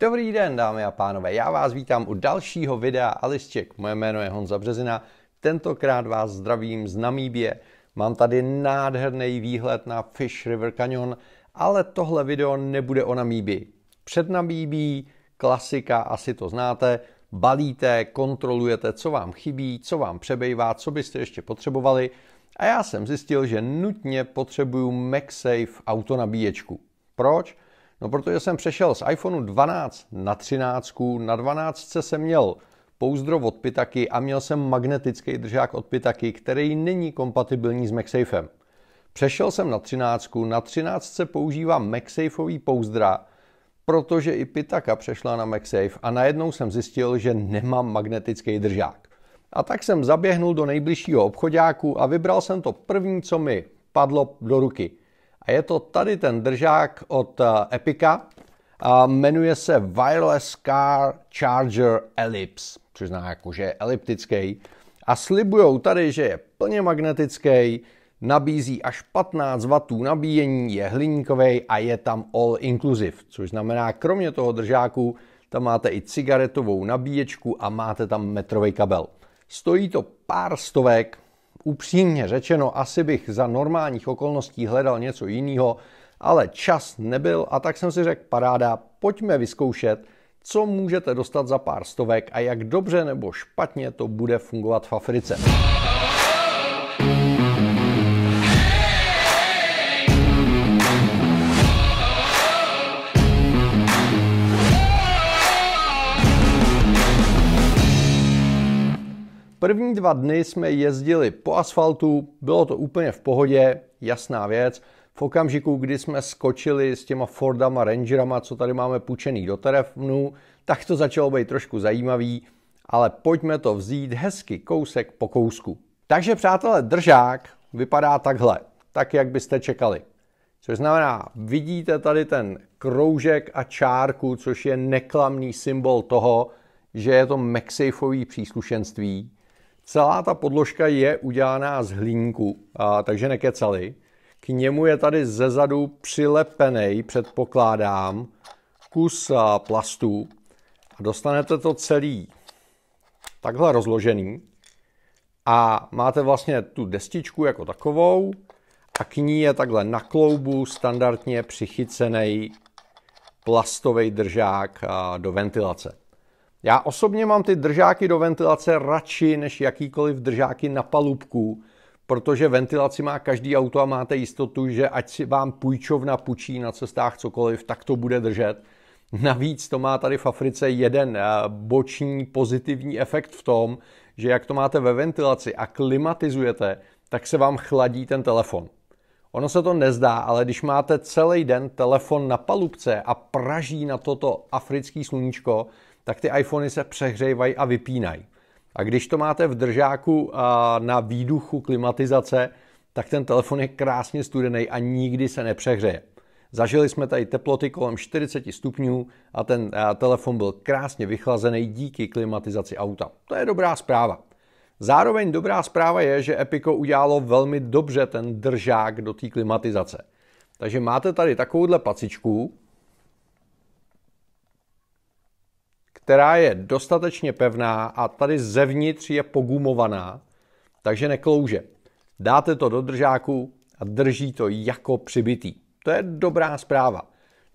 Dobrý den, dámy a pánové, já vás vítám u dalšího videa Alisček. Moje jméno je Honza Březina, tentokrát vás zdravím z Namíbie. Mám tady nádherný výhled na Fish River Canyon, ale tohle video nebude o Namíbi. Před Namíbí, klasika, asi to znáte, balíte, kontrolujete, co vám chybí, co vám přebejvá, co byste ještě potřebovali. A já jsem zjistil, že nutně potřebuju MagSafe autonabíječku. Proč? No protože jsem přešel z iPhoneu 12 na 13, na 12 jsem měl pouzdro od Pitaky a měl jsem magnetický držák od Pitaky, který není kompatibilní s MagSafem. Přešel jsem na 13, na 13 používám MagSafeový pouzdra, protože i Pitaka přešla na MagSafe a najednou jsem zjistil, že nemám magnetický držák. A tak jsem zaběhnul do nejbližšího obchodáku a vybral jsem to první, co mi padlo do ruky – a je to tady ten držák od eh, Epica. A jmenuje se Wireless Car Charger Ellipse, což znamená jako, že je eliptický. A slibujou tady, že je plně magnetický, nabízí až 15 W nabíjení, je hliníkový a je tam all inclusive, což znamená, kromě toho držáku, tam máte i cigaretovou nabíječku a máte tam metrový kabel. Stojí to pár stovek, upřímně řečeno, asi bych za normálních okolností hledal něco jiného, ale čas nebyl a tak jsem si řekl, paráda, pojďme vyzkoušet, co můžete dostat za pár stovek a jak dobře nebo špatně to bude fungovat v Africe. První dva dny jsme jezdili po asfaltu, bylo to úplně v pohodě, jasná věc. V okamžiku, kdy jsme skočili s těma Fordama, Rangerama, co tady máme půjčený do telefonu, tak to začalo být trošku zajímavý, ale pojďme to vzít hezky kousek po kousku. Takže přátelé, držák vypadá takhle, tak jak byste čekali. Což znamená, vidíte tady ten kroužek a čárku, což je neklamný symbol toho, že je to MagSafeový příslušenství. Celá ta podložka je udělaná z hliníku, a, takže nekecali. K němu je tady zezadu přilepený, předpokládám, kus a, plastu. A dostanete to celý takhle rozložený. A máte vlastně tu destičku jako takovou a k ní je takhle na kloubu standardně přichycený plastový držák a, do ventilace. Já osobně mám ty držáky do ventilace radši než jakýkoliv držáky na palubku, protože ventilaci má každý auto a máte jistotu, že ať si vám půjčovna půjčí na cestách cokoliv, tak to bude držet. Navíc to má tady v Africe jeden eh, boční pozitivní efekt v tom, že jak to máte ve ventilaci a klimatizujete, tak se vám chladí ten telefon. Ono se to nezdá, ale když máte celý den telefon na palubce a praží na toto africký sluníčko, tak ty iPhony se přehřejvají a vypínají. A když to máte v držáku a na výduchu klimatizace, tak ten telefon je krásně studený a nikdy se nepřehřeje. Zažili jsme tady teploty kolem 40 stupňů a ten telefon byl krásně vychlazený díky klimatizaci auta. To je dobrá zpráva. Zároveň dobrá zpráva je, že Epico udělalo velmi dobře ten držák do té klimatizace. Takže máte tady takovouhle pacičku, která je dostatečně pevná a tady zevnitř je pogumovaná, takže neklouže. Dáte to do držáku a drží to jako přibitý. To je dobrá zpráva.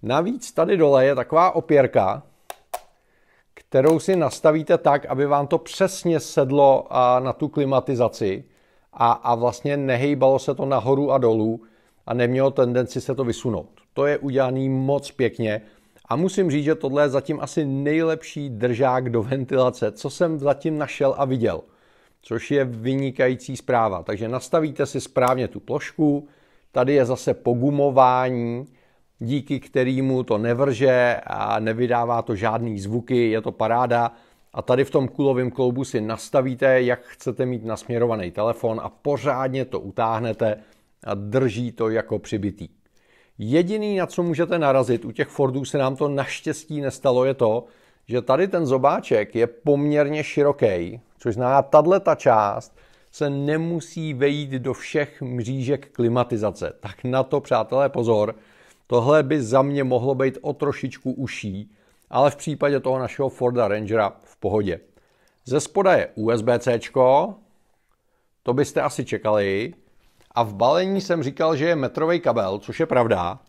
Navíc tady dole je taková opěrka, kterou si nastavíte tak, aby vám to přesně sedlo na tu klimatizaci a, a vlastně nehejbalo se to nahoru a dolů a nemělo tendenci se to vysunout. To je udělané moc pěkně a musím říct, že tohle je zatím asi nejlepší držák do ventilace, co jsem zatím našel a viděl. Což je vynikající zpráva. Takže nastavíte si správně tu plošku. Tady je zase pogumování, díky kterému to nevrže a nevydává to žádný zvuky, je to paráda. A tady v tom kulovém kloubu si nastavíte, jak chcete mít nasměrovaný telefon a pořádně to utáhnete a drží to jako přibitý. Jediný, na co můžete narazit, u těch Fordů se nám to naštěstí nestalo, je to, že tady ten zobáček je poměrně široký, což znamená, tahle ta část se nemusí vejít do všech mřížek klimatizace. Tak na to, přátelé, pozor. Tohle by za mě mohlo být o trošičku uší, ale v případě toho našeho Forda Rangera v pohodě. Ze spoda je USB-C, to byste asi čekali, a v balení jsem říkal, že je metrový kabel, což je pravda.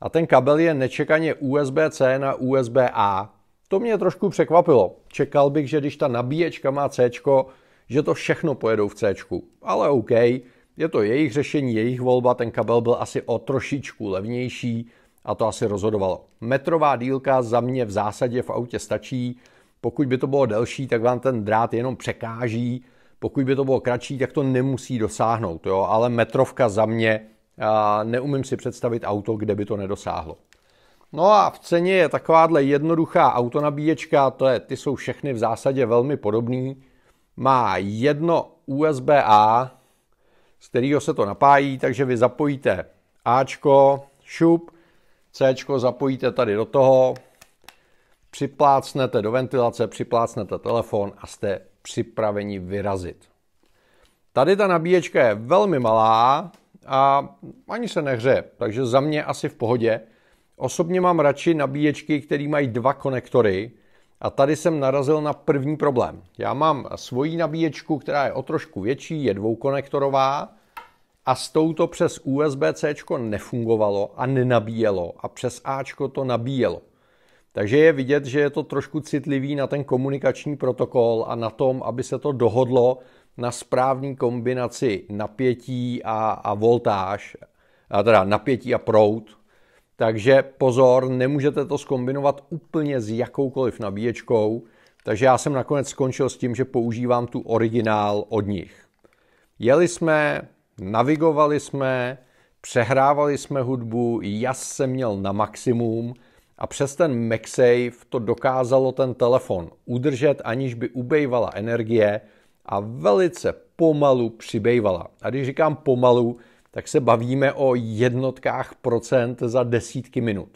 A ten kabel je nečekaně USB-C na USB-A. To mě trošku překvapilo. Čekal bych, že když ta nabíječka má C, že to všechno pojedou v C. Ale OK, je to jejich řešení, jejich volba, ten kabel byl asi o trošičku levnější a to asi rozhodovalo. Metrová dílka za mě v zásadě v autě stačí, pokud by to bylo delší, tak vám ten drát jenom překáží pokud by to bylo kratší, tak to nemusí dosáhnout, jo? ale metrovka za mě, a neumím si představit auto, kde by to nedosáhlo. No a v ceně je takováhle jednoduchá autonabíječka, to je, ty jsou všechny v zásadě velmi podobný. Má jedno USB-A, z kterého se to napájí, takže vy zapojíte Ačko, šup, Cčko zapojíte tady do toho, připlácnete do ventilace, připlácnete telefon a jste připraveni vyrazit. Tady ta nabíječka je velmi malá a ani se nehře, takže za mě asi v pohodě. Osobně mám radši nabíječky, které mají dva konektory a tady jsem narazil na první problém. Já mám svoji nabíječku, která je o trošku větší, je dvoukonektorová a s touto přes USB-C nefungovalo a nenabíjelo a přes A to nabíjelo. Takže je vidět, že je to trošku citlivý na ten komunikační protokol a na tom, aby se to dohodlo na správný kombinaci napětí a, a voltáž, a teda napětí a prout. Takže pozor, nemůžete to skombinovat úplně s jakoukoliv nabíječkou, takže já jsem nakonec skončil s tím, že používám tu originál od nich. Jeli jsme, navigovali jsme, přehrávali jsme hudbu, jas se měl na maximum – a přes ten MagSafe to dokázalo ten telefon udržet, aniž by ubejvala energie a velice pomalu přibejvala. A když říkám pomalu, tak se bavíme o jednotkách procent za desítky minut.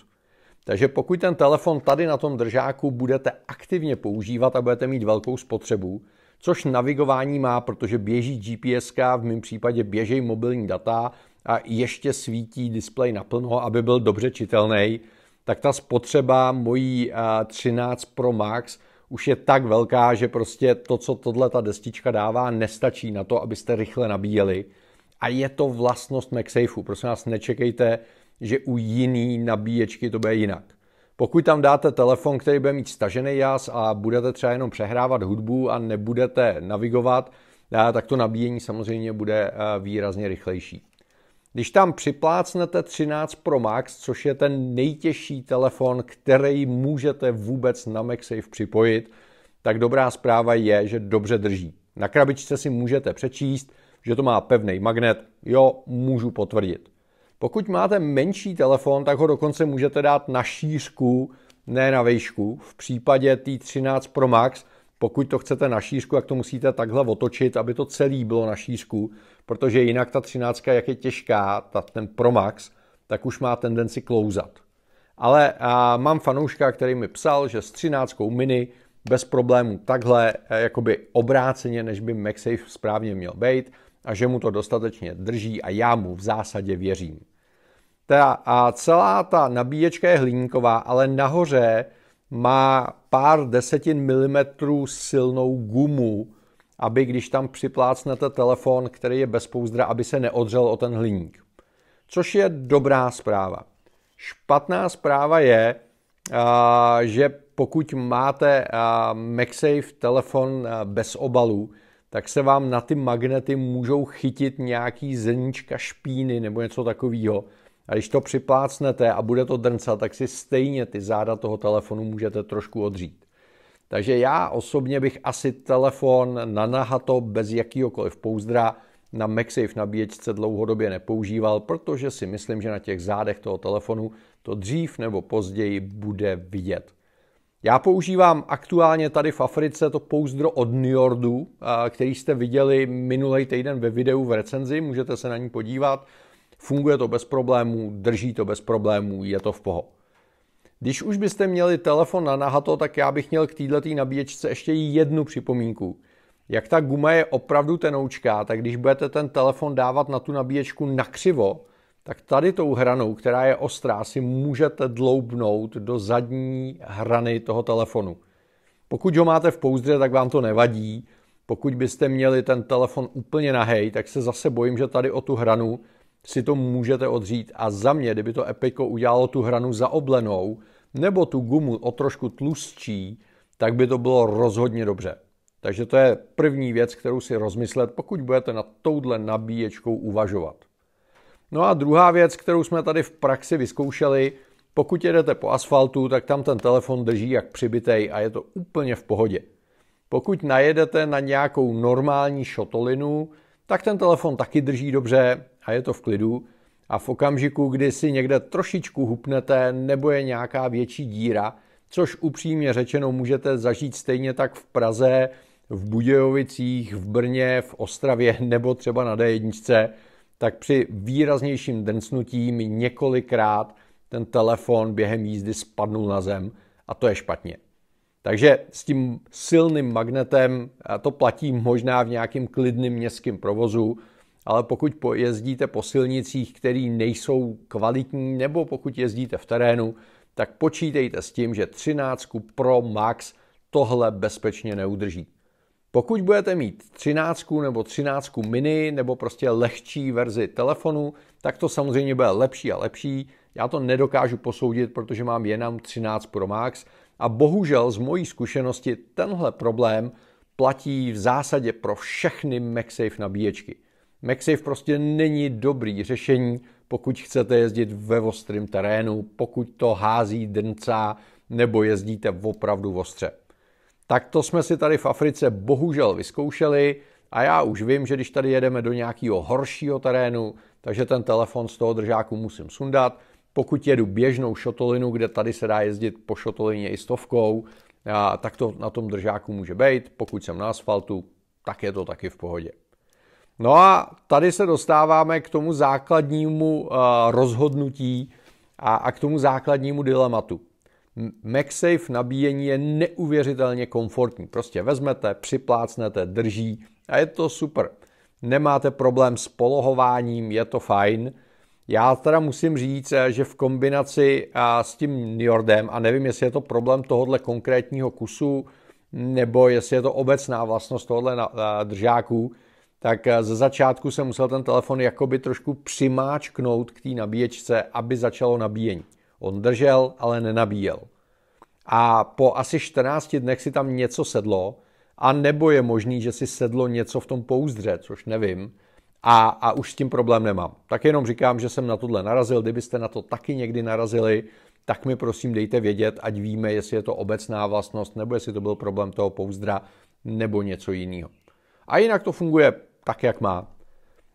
Takže pokud ten telefon tady na tom držáku budete aktivně používat a budete mít velkou spotřebu, což navigování má, protože běží GPS, v mém případě běží mobilní data a ještě svítí displej naplno, aby byl dobře čitelný, tak ta spotřeba mojí 13 Pro Max už je tak velká, že prostě to, co tohle ta destička dává, nestačí na to, abyste rychle nabíjeli. A je to vlastnost MagSafeu. Prosím vás, nečekejte, že u jiný nabíječky to bude jinak. Pokud tam dáte telefon, který bude mít stažený jas a budete třeba jenom přehrávat hudbu a nebudete navigovat, tak to nabíjení samozřejmě bude výrazně rychlejší. Když tam připlácnete 13 Pro Max, což je ten nejtěžší telefon, který můžete vůbec na MagSafe připojit, tak dobrá zpráva je, že dobře drží. Na krabičce si můžete přečíst, že to má pevný magnet. Jo, můžu potvrdit. Pokud máte menší telefon, tak ho dokonce můžete dát na šířku, ne na vejšku. V případě T13 Pro Max, pokud to chcete na šířku, tak to musíte takhle otočit, aby to celý bylo na šířku protože jinak ta třináctka, jak je těžká, ta, ten Promax, tak už má tendenci klouzat. Ale a, mám fanouška, který mi psal, že s třináctkou mini bez problémů takhle, e, jakoby obráceně, než by MagSafe správně měl být a že mu to dostatečně drží a já mu v zásadě věřím. Ta, a celá ta nabíječka je hliníková, ale nahoře má pár desetin milimetrů silnou gumu, aby když tam připlácnete telefon, který je bez pouzdra, aby se neodřel o ten hliník. Což je dobrá zpráva. Špatná zpráva je, že pokud máte MagSafe telefon bez obalů, tak se vám na ty magnety můžou chytit nějaký zrníčka špíny nebo něco takového. A když to připlácnete a bude to drncat, tak si stejně ty záda toho telefonu můžete trošku odřít. Takže já osobně bych asi telefon na nahato bez jakýhokoliv pouzdra na MagSafe nabíječce dlouhodobě nepoužíval, protože si myslím, že na těch zádech toho telefonu to dřív nebo později bude vidět. Já používám aktuálně tady v Africe to pouzdro od Njordu, který jste viděli minulý týden ve videu v recenzi, můžete se na ní podívat. Funguje to bez problémů, drží to bez problémů, je to v pohodě. Když už byste měli telefon na nahato, tak já bych měl k této nabíječce ještě jednu připomínku. Jak ta guma je opravdu tenoučká, tak když budete ten telefon dávat na tu nabíječku nakřivo, tak tady tou hranou, která je ostrá, si můžete dloubnout do zadní hrany toho telefonu. Pokud ho máte v pouzdře, tak vám to nevadí. Pokud byste měli ten telefon úplně nahej, tak se zase bojím, že tady o tu hranu si to můžete odřít a za mě, kdyby to Epico udělalo tu hranu zaoblenou nebo tu gumu o trošku tlustší, tak by to bylo rozhodně dobře. Takže to je první věc, kterou si rozmyslet, pokud budete nad touhle nabíječkou uvažovat. No a druhá věc, kterou jsme tady v praxi vyzkoušeli, pokud jedete po asfaltu, tak tam ten telefon drží jak přibitej a je to úplně v pohodě. Pokud najedete na nějakou normální šotolinu, tak ten telefon taky drží dobře, a je to v klidu. A v okamžiku, kdy si někde trošičku hupnete nebo je nějaká větší díra, což upřímně řečeno můžete zažít stejně tak v Praze, v Budějovicích, v Brně, v Ostravě nebo třeba na D1, tak při výraznějším mi několikrát ten telefon během jízdy spadnul na zem a to je špatně. Takže s tím silným magnetem to platí možná v nějakém klidným městském provozu, ale pokud jezdíte po silnicích, které nejsou kvalitní, nebo pokud jezdíte v terénu, tak počítejte s tím, že 13 Pro Max tohle bezpečně neudrží. Pokud budete mít 13 nebo 13 mini nebo prostě lehčí verzi telefonu, tak to samozřejmě bude lepší a lepší. Já to nedokážu posoudit, protože mám jenom 13 Pro Max a bohužel z mojí zkušenosti tenhle problém platí v zásadě pro všechny MagSafe nabíječky. MagSafe prostě není dobrý řešení, pokud chcete jezdit ve ostrém terénu, pokud to hází drnca nebo jezdíte opravdu ostře. Tak to jsme si tady v Africe bohužel vyzkoušeli a já už vím, že když tady jedeme do nějakého horšího terénu, takže ten telefon z toho držáku musím sundat. Pokud jedu běžnou šotolinu, kde tady se dá jezdit po šotolině i stovkou, tak to na tom držáku může být. Pokud jsem na asfaltu, tak je to taky v pohodě. No a tady se dostáváme k tomu základnímu eh, rozhodnutí a k tomu základnímu dilematu. MagSafe nabíjení je neuvěřitelně komfortní. Prostě vezmete, připlácnete, drží a je to super. Nemáte problém s polohováním, je to fajn. Já teda musím říct, eh, že v kombinaci eh, s tím Njordem, a nevím, jestli je to problém tohohle konkrétního kusu, nebo jestli je to obecná vlastnost tohohle držáku, tak eh, ze začátku jsem musel ten telefon jakoby trošku přimáčknout k té nabíječce, aby začalo nabíjení. On držel, ale nenabíjel. A po asi 14 dnech si tam něco sedlo, a nebo je možný, že si sedlo něco v tom pouzdře, což nevím, a, a už s tím problém nemám. Tak jenom říkám, že jsem na tohle narazil, kdybyste na to taky někdy narazili, tak mi prosím dejte vědět, ať víme, jestli je to obecná vlastnost, nebo jestli to byl problém toho pouzdra, nebo něco jiného. A jinak to funguje tak, jak má.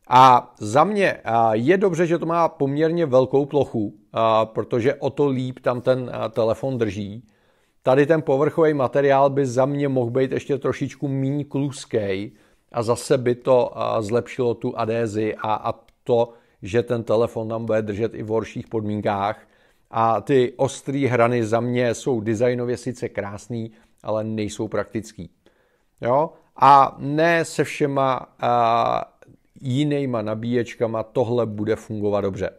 A za mě je dobře, že to má poměrně velkou plochu, protože o to líp tam ten telefon drží. Tady ten povrchový materiál by za mě mohl být ještě trošičku méně kluskej a zase by to zlepšilo tu adézi a, a to, že ten telefon tam bude držet i v horších podmínkách. A ty ostré hrany za mě jsou designově sice krásný, ale nejsou praktický. Jo? A ne se všema a, jinýma nabíječkama tohle bude fungovat dobře.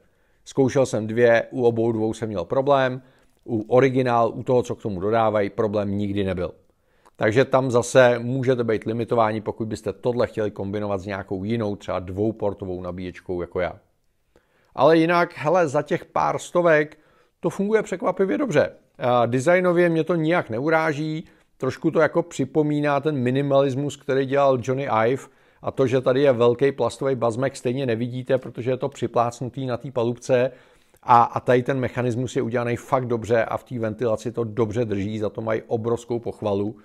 Zkoušel jsem dvě, u obou dvou jsem měl problém, u originál, u toho, co k tomu dodávají, problém nikdy nebyl. Takže tam zase můžete být limitováni, pokud byste tohle chtěli kombinovat s nějakou jinou, třeba dvouportovou nabíječkou jako já. Ale jinak, hele, za těch pár stovek to funguje překvapivě dobře. Designově mě to nijak neuráží, Trošku to jako připomíná ten minimalismus, který dělal Johnny Ive a to, že tady je velký plastový bazmek, stejně nevidíte, protože je to připlácnutý na té palubce a, a tady ten mechanismus je udělaný fakt dobře a v té ventilaci to dobře drží, za to mají obrovskou pochvalu.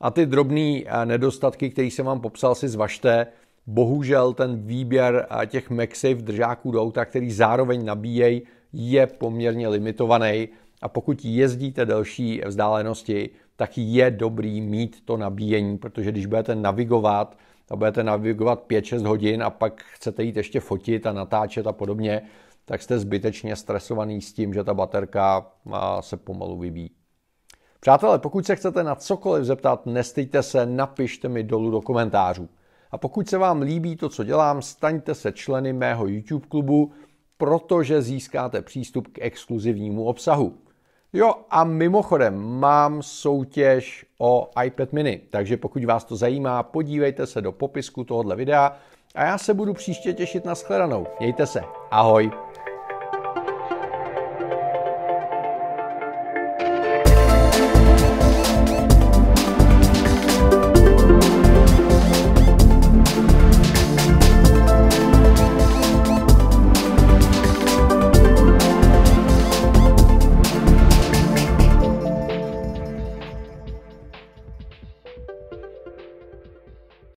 A ty drobné eh, nedostatky, které jsem vám popsal, si zvažte. Bohužel ten výběr eh, těch MagSafe držáků do auta, který zároveň nabíjejí, je poměrně limitovaný a pokud jezdíte delší vzdálenosti, tak je dobrý mít to nabíjení, protože když budete navigovat a budete navigovat 5-6 hodin a pak chcete jít ještě fotit a natáčet a podobně, tak jste zbytečně stresovaný s tím, že ta baterka se pomalu vybíjí. Přátelé, pokud se chcete na cokoliv zeptat, nestejte se, napište mi dolů do komentářů. A pokud se vám líbí to, co dělám, staňte se členy mého YouTube klubu, protože získáte přístup k exkluzivnímu obsahu. Jo a mimochodem mám soutěž o iPad mini, takže pokud vás to zajímá, podívejte se do popisku tohoto videa a já se budu příště těšit na shledanou. Mějte se, ahoj!